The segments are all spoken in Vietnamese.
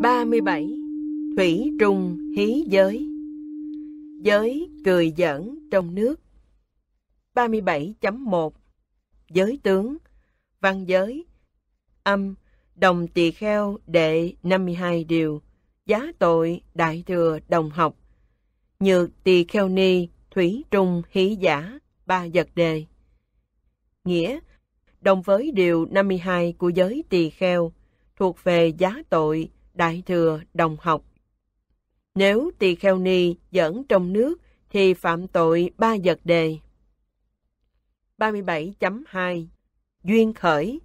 37. Thủy trung hí giới Giới cười giỡn trong nước 37.1 Giới tướng Văn giới Âm Đồng tỳ kheo đệ 52 điều Giá tội đại thừa đồng học Nhược tỳ kheo ni Thủy trung hí giả Ba vật đề Nghĩa Đồng với điều 52 của giới tỳ kheo Thuộc về giá tội Đại Thừa, Đồng Học. Nếu tỳ kheo ni dẫn trong nước thì phạm tội ba vật đề. 37.2 Duyên khởi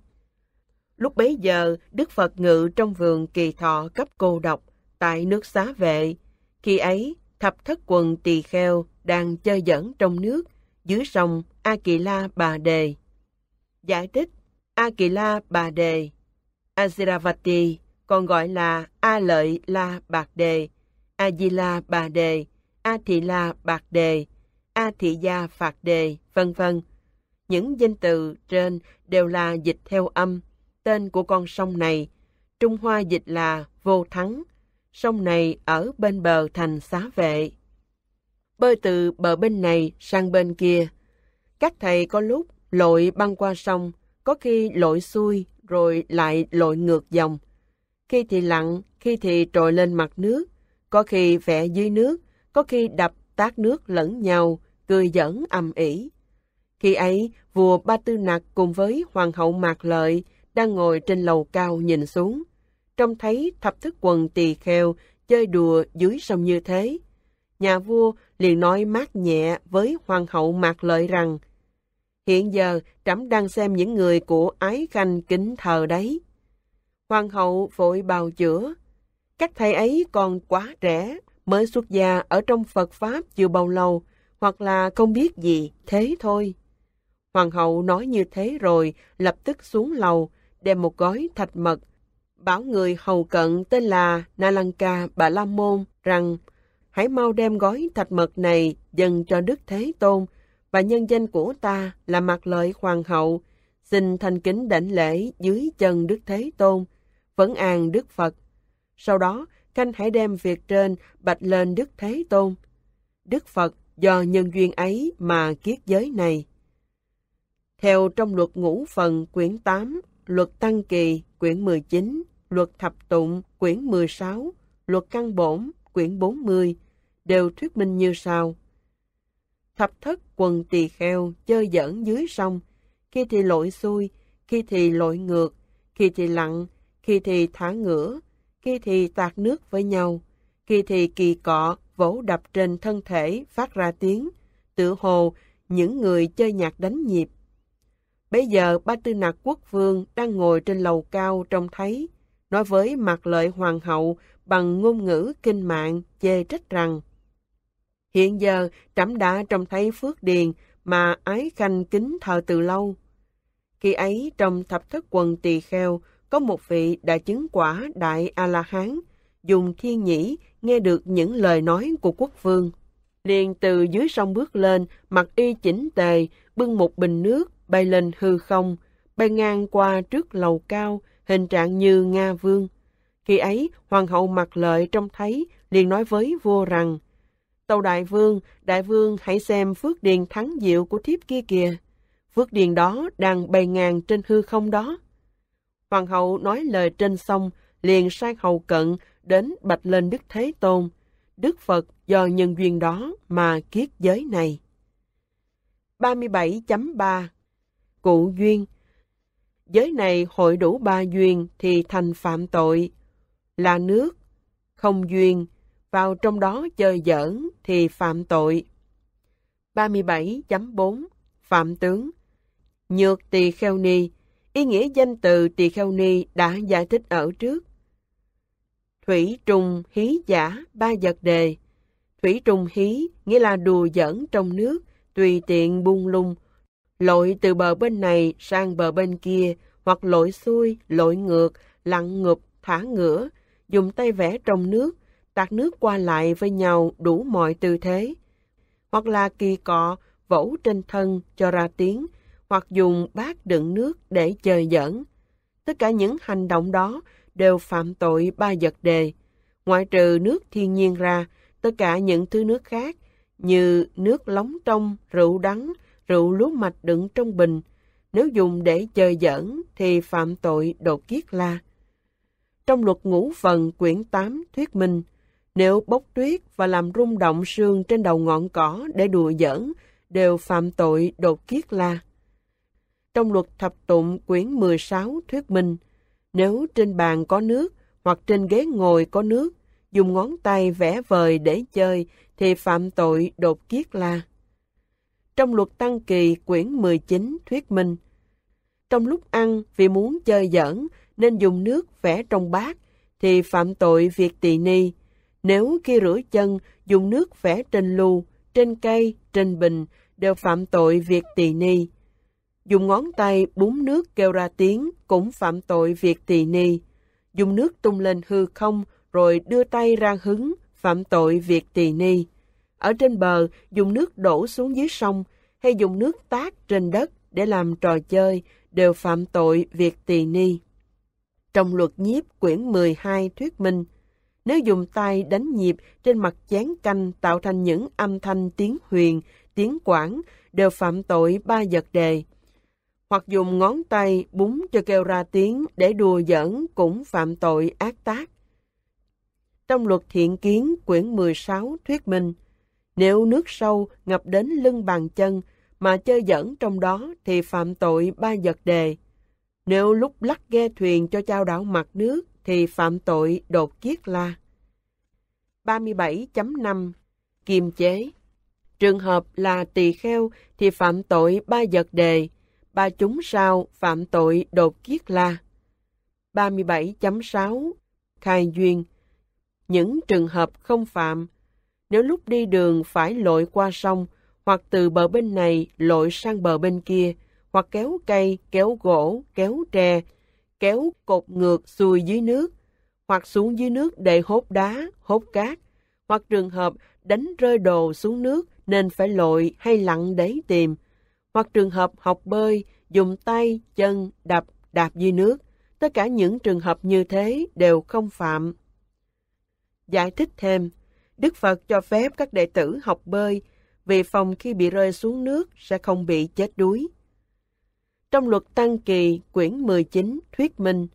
Lúc bấy giờ, Đức Phật ngự trong vườn kỳ thọ cấp cô độc, tại nước xá vệ. Khi ấy, thập thất quần tỳ kheo đang chơi dẫn trong nước, dưới sông A Kỳ La Bà Đề. Giải thích A Kỳ La Bà Đề Aziravati còn gọi là A Lợi La Bạc Đề, A Di La Bà Đề, A Thị La Bạc Đề, A Thị Gia Phạt Đề, vân vân. Những danh từ trên đều là dịch theo âm, tên của con sông này. Trung Hoa dịch là Vô Thắng, sông này ở bên bờ thành xá vệ. Bơi từ bờ bên này sang bên kia. Các thầy có lúc lội băng qua sông, có khi lội xuôi rồi lại lội ngược dòng, khi thì lặn, khi thì trồi lên mặt nước, có khi vẽ dưới nước, có khi đập tác nước lẫn nhau, cười giỡn âm ỉ. Khi ấy, vua Ba Tư Nặc cùng với hoàng hậu Mạc Lợi đang ngồi trên lầu cao nhìn xuống. Trông thấy thập thức quần tỳ kheo chơi đùa dưới sông như thế. Nhà vua liền nói mát nhẹ với hoàng hậu Mạc Lợi rằng Hiện giờ trẫm đang xem những người của ái khanh kính thờ đấy. Hoàng hậu vội bào chữa. Các thầy ấy còn quá trẻ, mới xuất gia ở trong Phật Pháp chưa bao lâu, hoặc là không biết gì, thế thôi. Hoàng hậu nói như thế rồi, lập tức xuống lầu, đem một gói thạch mật, bảo người hầu cận tên là Nalanka Bà La Môn rằng hãy mau đem gói thạch mật này dâng cho Đức Thế Tôn và nhân danh của ta là mặt lợi hoàng hậu, xin thành kính đảnh lễ dưới chân Đức Thế Tôn, vẫn an Đức Phật. Sau đó, Khanh hãy đem việc trên bạch lên Đức Thế Tôn. Đức Phật do nhân duyên ấy mà kiết giới này. Theo trong luật ngũ phần quyển 8, luật tăng kỳ quyển 19, luật thập tụng quyển 16, luật căn bổn quyển 40 đều thuyết minh như sau. Thập thất quần tỳ kheo chơi giỡn dưới sông, khi thì lội xuôi, khi thì lội ngược, khi thì lặng khi thì thả ngửa, khi thì tạt nước với nhau, khi thì kỳ cọ vỗ đập trên thân thể phát ra tiếng, tự hồ những người chơi nhạc đánh nhịp. Bây giờ ba tư nạc quốc vương đang ngồi trên lầu cao trông thấy, nói với mặt lợi hoàng hậu bằng ngôn ngữ kinh mạng chê trách rằng Hiện giờ trẫm đã trông thấy phước điền mà ái khanh kính thờ từ lâu. Khi ấy trong thập thất quần tỳ kheo, có một vị đã chứng quả Đại A-La-Hán, dùng thiên nhĩ nghe được những lời nói của quốc vương. Liền từ dưới sông bước lên, mặc y chỉnh tề, bưng một bình nước, bay lên hư không, bay ngang qua trước lầu cao, hình trạng như Nga vương. Khi ấy, hoàng hậu mặc lợi trông thấy, liền nói với vua rằng, Tâu đại vương, đại vương hãy xem phước điền thắng diệu của thiếp kia kìa. Phước điền đó đang bay ngang trên hư không đó hoàng hậu nói lời trên xong, liền sai hầu cận đến bạch lên Đức Thế Tôn. Đức Phật do nhân duyên đó mà kiết giới này. 37.3 Cụ duyên Giới này hội đủ ba duyên thì thành phạm tội. Là nước, không duyên, vào trong đó chơi giỡn thì phạm tội. 37.4 Phạm tướng Nhược tỳ kheo ni Ý nghĩa danh từ tỳ kheo ni đã giải thích ở trước. Thủy trùng hí giả ba vật đề. Thủy trùng hí nghĩa là đùa giỡn trong nước, tùy tiện buông lung, lội từ bờ bên này sang bờ bên kia, hoặc lội xuôi, lội ngược, lặn ngụp, thả ngửa, dùng tay vẽ trong nước, tạt nước qua lại với nhau đủ mọi tư thế. Hoặc là kỳ cọ, vỗ trên thân cho ra tiếng, hoặc dùng bát đựng nước để chơi giỡn. Tất cả những hành động đó đều phạm tội ba vật đề. Ngoại trừ nước thiên nhiên ra, tất cả những thứ nước khác như nước lóng trong, rượu đắng, rượu lúa mạch đựng trong bình, nếu dùng để chơi giỡn thì phạm tội đột kiết la. Trong luật ngũ phần quyển 8 thuyết minh, nếu bốc tuyết và làm rung động sương trên đầu ngọn cỏ để đùa giỡn đều phạm tội đột kiết la trong luật thập tụng quyển 16 thuyết minh, nếu trên bàn có nước hoặc trên ghế ngồi có nước, dùng ngón tay vẽ vời để chơi thì phạm tội đột kiết la. Trong luật tăng kỳ quyển 19 thuyết minh, trong lúc ăn vì muốn chơi giỡn nên dùng nước vẽ trong bát thì phạm tội việc tỳ ni. Nếu khi rửa chân dùng nước vẽ trên lu, trên cây, trên bình đều phạm tội việc tỳ ni dùng ngón tay búng nước kêu ra tiếng cũng phạm tội việc tỳ ni, dùng nước tung lên hư không rồi đưa tay ra hứng phạm tội việc tỳ ni. Ở trên bờ, dùng nước đổ xuống dưới sông hay dùng nước tát trên đất để làm trò chơi đều phạm tội việc tỳ ni. Trong luật nhiếp quyển 12 thuyết minh, nếu dùng tay đánh nhịp trên mặt chén canh tạo thành những âm thanh tiếng huyền, tiếng quảng đều phạm tội ba vật đề hoặc dùng ngón tay búng cho kêu ra tiếng để đùa giỡn cũng phạm tội ác tác. Trong luật thiện kiến quyển 16 thuyết minh, nếu nước sâu ngập đến lưng bàn chân mà chơi giỡn trong đó thì phạm tội ba vật đề. Nếu lúc lắc ghe thuyền cho trao đảo mặt nước thì phạm tội đột kiết la. 37.5 Kiềm chế Trường hợp là tỳ kheo thì phạm tội ba vật đề, ba chúng sao phạm tội đột kiết la. 37.6 Khai duyên Những trường hợp không phạm Nếu lúc đi đường phải lội qua sông hoặc từ bờ bên này lội sang bờ bên kia hoặc kéo cây, kéo gỗ, kéo tre, kéo cột ngược xuôi dưới nước hoặc xuống dưới nước để hốt đá, hốt cát hoặc trường hợp đánh rơi đồ xuống nước nên phải lội hay lặn để tìm hoặc trường hợp học bơi, dùng tay, chân, đập, đạp dưới nước. Tất cả những trường hợp như thế đều không phạm. Giải thích thêm, Đức Phật cho phép các đệ tử học bơi vì phòng khi bị rơi xuống nước sẽ không bị chết đuối. Trong luật Tăng Kỳ, quyển 19, thuyết minh,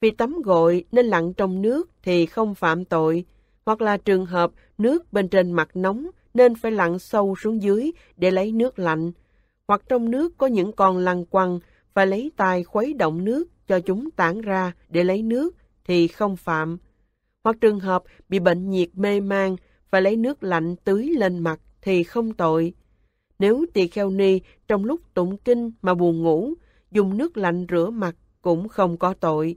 vì tắm gội nên lặn trong nước thì không phạm tội, hoặc là trường hợp nước bên trên mặt nóng nên phải lặn sâu xuống dưới để lấy nước lạnh, hoặc trong nước có những con lăng quăng và lấy tay khuấy động nước cho chúng tản ra để lấy nước thì không phạm. Hoặc trường hợp bị bệnh nhiệt mê man và lấy nước lạnh tưới lên mặt thì không tội. Nếu tỳ kheo ni trong lúc tụng kinh mà buồn ngủ, dùng nước lạnh rửa mặt cũng không có tội.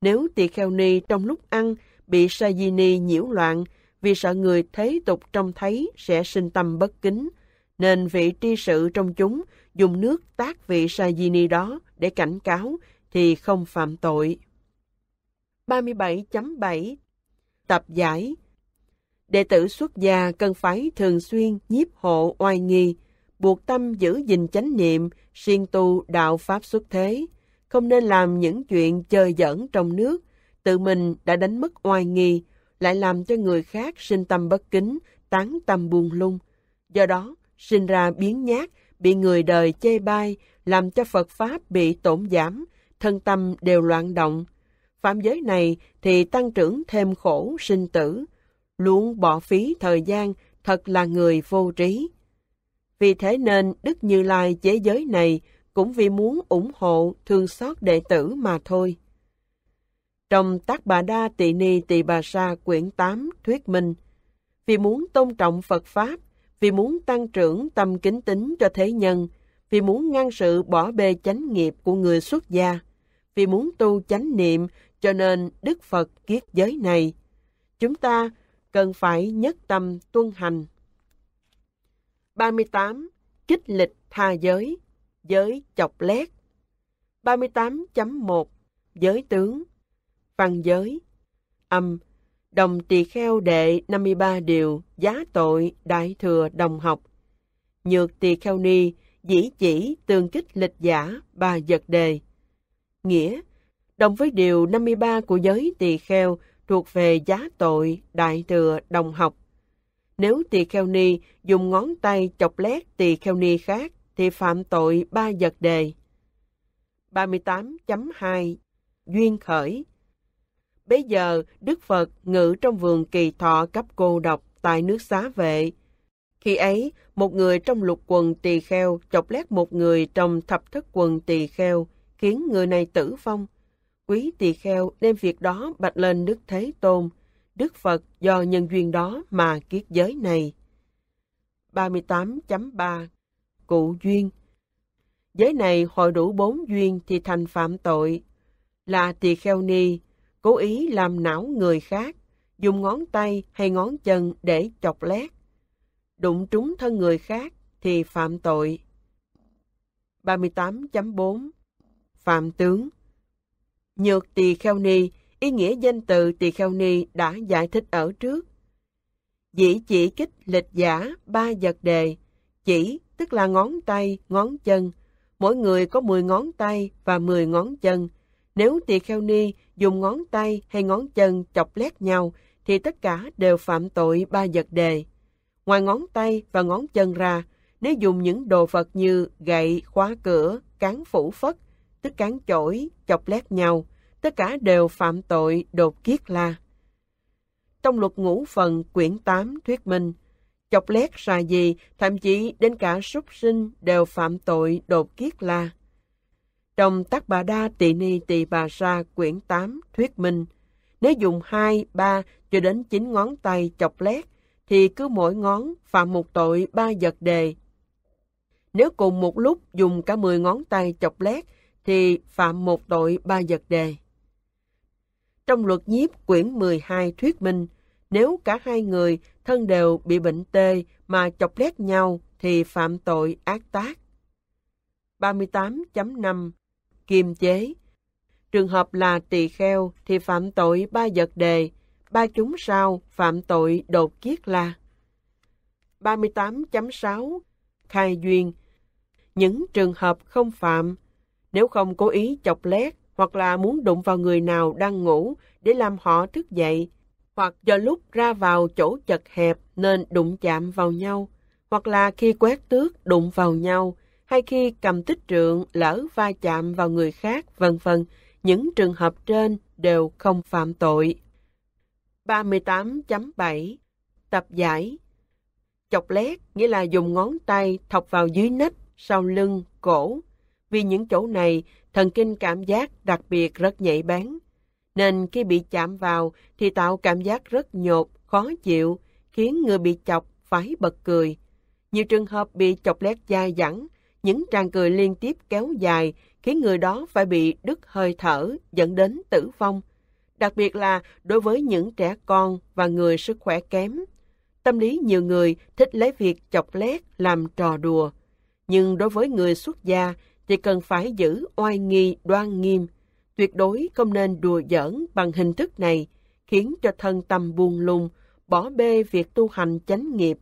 Nếu tỳ kheo ni trong lúc ăn bị sa di ni nhiễu loạn vì sợ người thế tục trông thấy sẽ sinh tâm bất kính, nên vị tri sự trong chúng dùng nước tác vị sa di ni đó để cảnh cáo thì không phạm tội. 37.7 Tập giải Đệ tử xuất gia cần phải thường xuyên nhiếp hộ oai nghi, buộc tâm giữ gìn chánh niệm, siêng tu đạo Pháp xuất thế, không nên làm những chuyện chơi giỡn trong nước, tự mình đã đánh mất oai nghi, lại làm cho người khác sinh tâm bất kính, tán tâm buồn lung. Do đó, sinh ra biến nhát, bị người đời chê bai, làm cho Phật Pháp bị tổn giảm, thân tâm đều loạn động. Phạm giới này thì tăng trưởng thêm khổ, sinh tử, luôn bỏ phí thời gian, thật là người vô trí. Vì thế nên Đức Như Lai chế giới này cũng vì muốn ủng hộ, thương xót đệ tử mà thôi. Trong Tát Bà Đa Tỳ Ni Tỳ Bà Sa quyển 8 thuyết minh, vì muốn tôn trọng Phật Pháp, vì muốn tăng trưởng tâm kính tính cho thế nhân, vì muốn ngăn sự bỏ bê chánh nghiệp của người xuất gia, vì muốn tu chánh niệm cho nên Đức Phật kiết giới này. Chúng ta cần phải nhất tâm tuân hành. 38. Kích lịch tha giới, giới chọc lét. 38.1. Giới tướng, văn giới, âm, đồng tỳ kheo đệ 53 điều, giá tội, đại thừa đồng học. Nhược tỳ kheo ni, dĩ chỉ, tương kích lịch giả, ba vật đề. Nghĩa, đồng với điều 53 của giới tỳ kheo thuộc về giá tội, đại thừa đồng học. Nếu tỳ kheo ni dùng ngón tay chọc lét tỳ kheo ni khác, thì phạm tội ba vật đề. 38.2 Duyên khởi bây giờ, Đức Phật ngự trong vườn kỳ thọ cấp cô độc tại nước xá vệ. Khi ấy, một người trong lục quần tỳ kheo chọc lét một người trong thập thất quần tỳ kheo, khiến người này tử vong. Quý tỳ kheo đem việc đó bạch lên Đức Thế Tôn. Đức Phật do nhân duyên đó mà kiết giới này. 38.3 Cụ duyên Giới này hội đủ bốn duyên thì thành phạm tội. Là tỳ kheo ni, cố ý làm não người khác, dùng ngón tay hay ngón chân để chọc lét. Đụng trúng thân người khác thì phạm tội. 38.4 Phạm tướng Nhược tỳ kheo ni, ý nghĩa danh từ tỳ kheo ni đã giải thích ở trước. Dĩ chỉ kích lịch giả ba vật đề, chỉ tức là ngón tay, ngón chân. Mỗi người có 10 ngón tay và 10 ngón chân, nếu tỳ kheo ni dùng ngón tay hay ngón chân chọc lét nhau, thì tất cả đều phạm tội ba vật đề. Ngoài ngón tay và ngón chân ra, nếu dùng những đồ vật như gậy, khóa cửa, cán phủ phất, tức cán chổi, chọc lét nhau, tất cả đều phạm tội đột kiết la. Trong luật ngũ phần quyển 8 thuyết minh, chọc lét xà gì, thậm chí đến cả súc sinh đều phạm tội đột kiết la. Trong Tát Bà Đa Tỳ Ni Tỳ Bà Sa quyển 8 thuyết minh, nếu dùng 2, 3 cho đến 9 ngón tay chọc lét, thì cứ mỗi ngón phạm một tội ba vật đề. Nếu cùng một lúc dùng cả 10 ngón tay chọc lét, thì phạm một tội ba vật đề. Trong luật nhiếp quyển 12 thuyết minh, nếu cả hai người thân đều bị bệnh tê mà chọc lét nhau thì phạm tội ác tác. 38.5 kiềm chế. Trường hợp là tỳ kheo thì phạm tội ba vật đề, ba chúng sao phạm tội đột kiết la. 38.6 Khai duyên Những trường hợp không phạm, nếu không cố ý chọc lét hoặc là muốn đụng vào người nào đang ngủ để làm họ thức dậy, hoặc do lúc ra vào chỗ chật hẹp nên đụng chạm vào nhau, hoặc là khi quét tước đụng vào nhau, hay khi cầm tích trượng lỡ va chạm vào người khác, vân vân, những trường hợp trên đều không phạm tội. 38.7 Tập giải Chọc lét nghĩa là dùng ngón tay thọc vào dưới nách, sau lưng, cổ. Vì những chỗ này, thần kinh cảm giác đặc biệt rất nhạy bén. Nên khi bị chạm vào thì tạo cảm giác rất nhột, khó chịu, khiến người bị chọc phải bật cười. Nhiều trường hợp bị chọc lét dai dẳng, những tràng cười liên tiếp kéo dài khiến người đó phải bị đứt hơi thở dẫn đến tử vong, đặc biệt là đối với những trẻ con và người sức khỏe kém. Tâm lý nhiều người thích lấy việc chọc lét làm trò đùa, nhưng đối với người xuất gia thì cần phải giữ oai nghi đoan nghiêm, tuyệt đối không nên đùa giỡn bằng hình thức này, khiến cho thân tâm buồn lung, bỏ bê việc tu hành chánh nghiệp.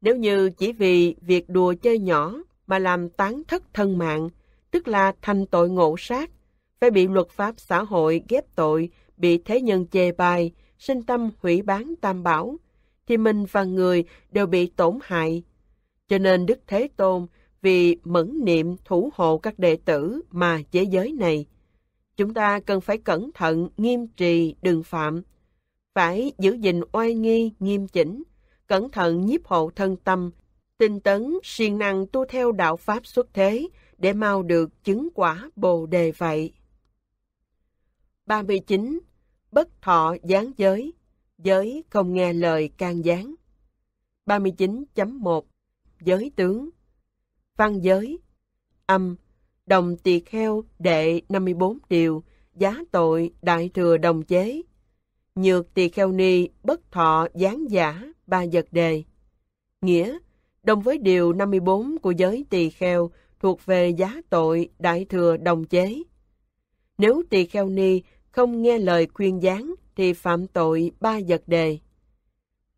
Nếu như chỉ vì việc đùa chơi nhỏ mà làm tán thất thân mạng, tức là thành tội ngộ sát, phải bị luật pháp xã hội ghép tội, bị thế nhân chê bai, sinh tâm hủy bán tam bảo, thì mình và người đều bị tổn hại. Cho nên Đức Thế Tôn vì mẫn niệm thủ hộ các đệ tử mà chế giới này. Chúng ta cần phải cẩn thận, nghiêm trì, đừng phạm. Phải giữ gìn oai nghi, nghiêm chỉnh, cẩn thận nhiếp hộ thân tâm, tinh tấn, siêng năng tu theo đạo Pháp xuất thế để mau được chứng quả Bồ Đề vậy. 39. Bất thọ gián giới, giới không nghe lời can gián. 39.1 Giới tướng Văn giới Âm Đồng tỳ kheo đệ 54 điều Giá tội đại thừa đồng chế Nhược tỳ kheo ni bất thọ gián giả ba vật đề Nghĩa đồng với điều 54 của giới tỳ kheo thuộc về giá tội đại thừa đồng chế. Nếu tỳ kheo ni không nghe lời khuyên gián thì phạm tội ba vật đề.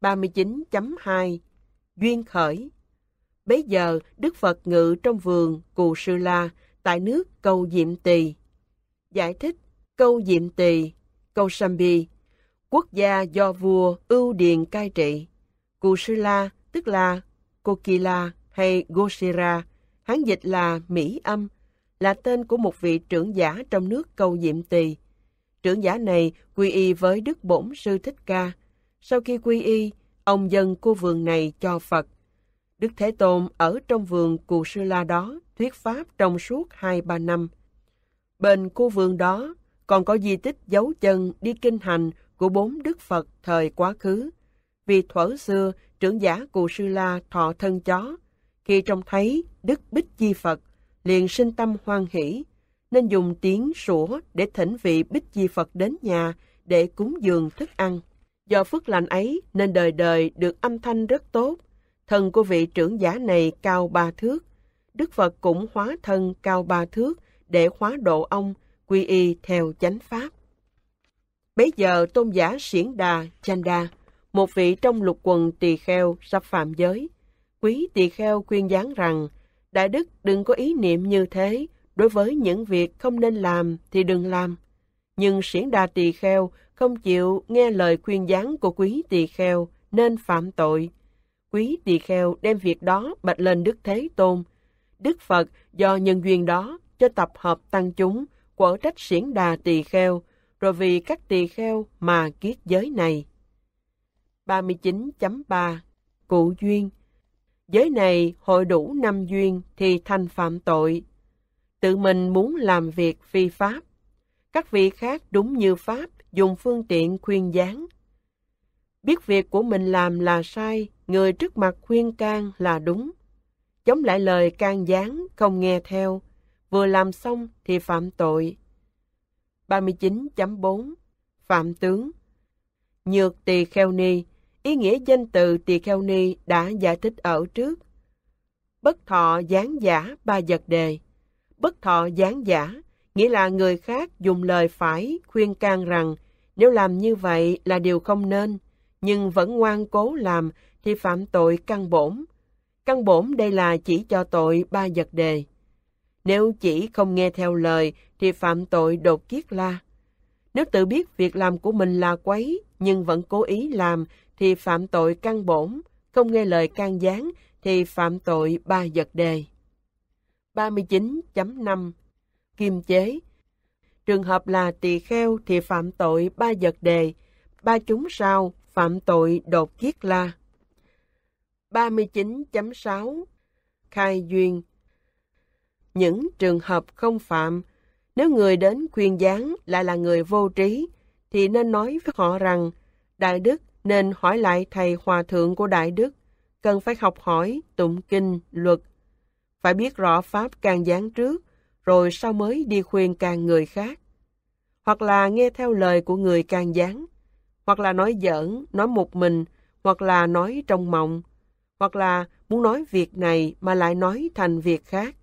39.2 Duyên khởi Bấy giờ Đức Phật ngự trong vườn Cù Sư La tại nước Câu Diệm Tỳ. Giải thích Câu Diệm Tỳ, Câu Sambi, quốc gia do vua Ưu Điền cai trị. Cù Sư La tức là Kokila hay Goshira, hán dịch là Mỹ Âm, là tên của một vị trưởng giả trong nước cầu diệm tỳ. Trưởng giả này quy y với Đức Bổn Sư Thích Ca. Sau khi quy y, ông dân của vườn này cho Phật. Đức Thế Tôn ở trong vườn Cù Sư La đó thuyết pháp trong suốt hai ba năm. Bên khu vườn đó còn có di tích dấu chân đi kinh hành của bốn Đức Phật thời quá khứ – vì thuở xưa trưởng giả Cù Sư La thọ thân chó. Khi trông thấy Đức Bích chi Phật, liền sinh tâm hoan hỷ, nên dùng tiếng sủa để thỉnh vị Bích chi Phật đến nhà để cúng dường thức ăn. Do phước lành ấy nên đời đời được âm thanh rất tốt. thân của vị trưởng giả này cao ba thước. Đức Phật cũng hóa thân cao ba thước để hóa độ ông, quy y theo chánh pháp. Bấy giờ tôn giả Siển Đà chanh Chanda một vị trong lục quần tỳ kheo sắp phạm giới. Quý tỳ kheo khuyên gián rằng, Đại Đức đừng có ý niệm như thế, đối với những việc không nên làm thì đừng làm. Nhưng Siển Đà tỳ kheo không chịu nghe lời khuyên gián của quý tỳ kheo nên phạm tội. Quý tỳ kheo đem việc đó bạch lên Đức Thế Tôn. Đức Phật do nhân duyên đó cho tập hợp tăng chúng quở trách Siển Đà tỳ kheo, rồi vì các tỳ kheo mà kiết giới này. 39.3 Cụ duyên Giới này hội đủ năm duyên thì thành phạm tội. Tự mình muốn làm việc phi pháp. Các vị khác đúng như pháp dùng phương tiện khuyên gián. Biết việc của mình làm là sai, người trước mặt khuyên can là đúng. Chống lại lời can gián, không nghe theo, vừa làm xong thì phạm tội. 39.4 Phạm tướng Nhược tỳ kheo ni ý nghĩa danh từ tỳ kheo ni đã giải thích ở trước. Bất thọ gián giả ba vật đề. Bất thọ gián giả nghĩa là người khác dùng lời phải khuyên can rằng nếu làm như vậy là điều không nên, nhưng vẫn ngoan cố làm thì phạm tội căn bổn. Căn bổn đây là chỉ cho tội ba vật đề. Nếu chỉ không nghe theo lời thì phạm tội đột kiết la. Nếu tự biết việc làm của mình là quấy nhưng vẫn cố ý làm thì phạm tội căn bổn, không nghe lời can gián thì phạm tội ba vật đề. 39.5 kiềm chế Trường hợp là tỳ kheo thì phạm tội ba vật đề, ba chúng sao phạm tội đột kiết la. 39.6 Khai duyên Những trường hợp không phạm, nếu người đến khuyên gián lại là người vô trí, thì nên nói với họ rằng, Đại đức nên hỏi lại thầy hòa thượng của Đại Đức, cần phải học hỏi, tụng kinh, luật. Phải biết rõ Pháp càng gián trước, rồi sau mới đi khuyên càng người khác. Hoặc là nghe theo lời của người càng gián, hoặc là nói giỡn, nói một mình, hoặc là nói trong mộng, hoặc là muốn nói việc này mà lại nói thành việc khác.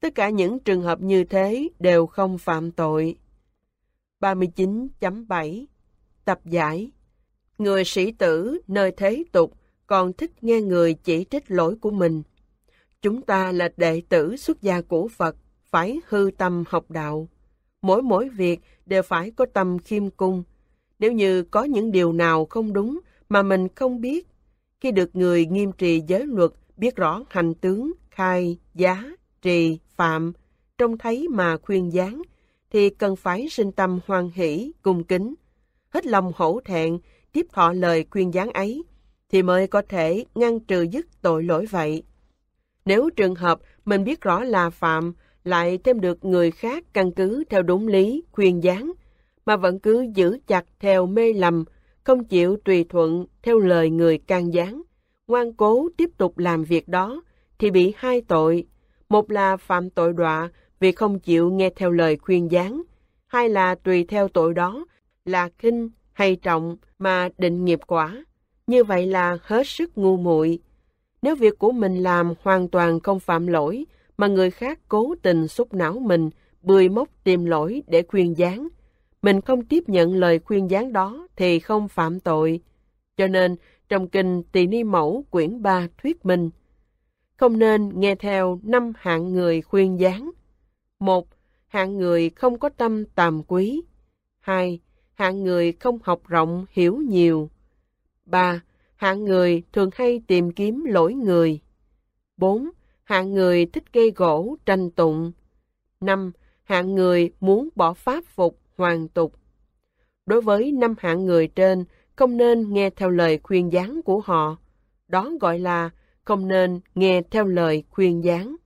Tất cả những trường hợp như thế đều không phạm tội. 39.7 Tập giải Người sĩ tử nơi thế tục còn thích nghe người chỉ trích lỗi của mình. Chúng ta là đệ tử xuất gia của Phật, phải hư tâm học đạo. Mỗi mỗi việc đều phải có tâm khiêm cung. Nếu như có những điều nào không đúng mà mình không biết, khi được người nghiêm trì giới luật biết rõ hành tướng, khai, giá, trì, phạm, trông thấy mà khuyên gián, thì cần phải sinh tâm hoan hỷ, cung kính, hết lòng hổ thẹn tiếp thọ lời khuyên gián ấy, thì mới có thể ngăn trừ dứt tội lỗi vậy. Nếu trường hợp mình biết rõ là phạm, lại thêm được người khác căn cứ theo đúng lý, khuyên gián, mà vẫn cứ giữ chặt theo mê lầm, không chịu tùy thuận theo lời người can gián, ngoan cố tiếp tục làm việc đó, thì bị hai tội. Một là phạm tội đọa vì không chịu nghe theo lời khuyên gián, hai là tùy theo tội đó là khinh hay trọng mà định nghiệp quả, như vậy là hết sức ngu muội. Nếu việc của mình làm hoàn toàn không phạm lỗi, mà người khác cố tình xúc não mình, bươi móc tìm lỗi để khuyên gián, mình không tiếp nhận lời khuyên gián đó thì không phạm tội. Cho nên, trong kinh Tỳ Ni Mẫu quyển 3 thuyết minh, không nên nghe theo năm hạng người khuyên gián. một Hạng người không có tâm tàm quý. 2 hạng người không học rộng hiểu nhiều. 3. Hạng người thường hay tìm kiếm lỗi người. 4. Hạng người thích gây gỗ, tranh tụng. 5. Hạng người muốn bỏ pháp phục, hoàn tục. Đối với năm hạng người trên, không nên nghe theo lời khuyên gián của họ. Đó gọi là không nên nghe theo lời khuyên gián.